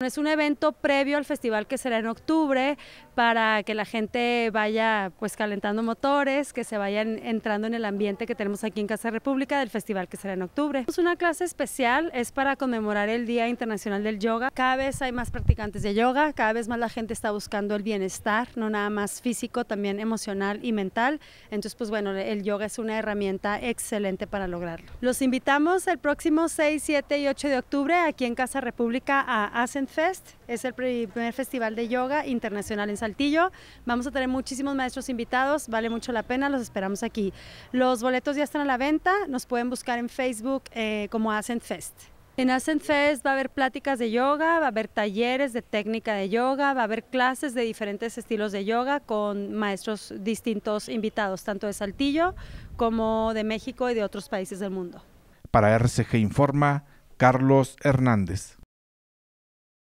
Es un evento previo al festival que será en octubre para que la gente vaya pues calentando motores, que se vayan entrando en el ambiente que tenemos aquí en Casa República del festival que será en octubre. Es una clase especial, es para conmemorar el Día Internacional del Yoga. Cada vez hay más practicantes de yoga, cada vez más la gente está buscando el bienestar, no nada más físico, también emocional y mental. Entonces pues bueno, el yoga es una herramienta excelente para lograrlo. Los invitamos el próximo 6, 7 y 8 de octubre aquí en Casa República a Ascent Fest, es el primer festival de yoga internacional en Saltillo. Vamos a tener muchísimos maestros invitados, vale mucho la pena, los esperamos aquí. Los boletos ya están a la venta, nos pueden buscar en Facebook eh, como Ascent Fest. En Ascent Fest va a haber pláticas de yoga, va a haber talleres de técnica de yoga, va a haber clases de diferentes estilos de yoga con maestros distintos invitados, tanto de Saltillo como de México y de otros países del mundo. Para RCG Informa, Carlos Hernández.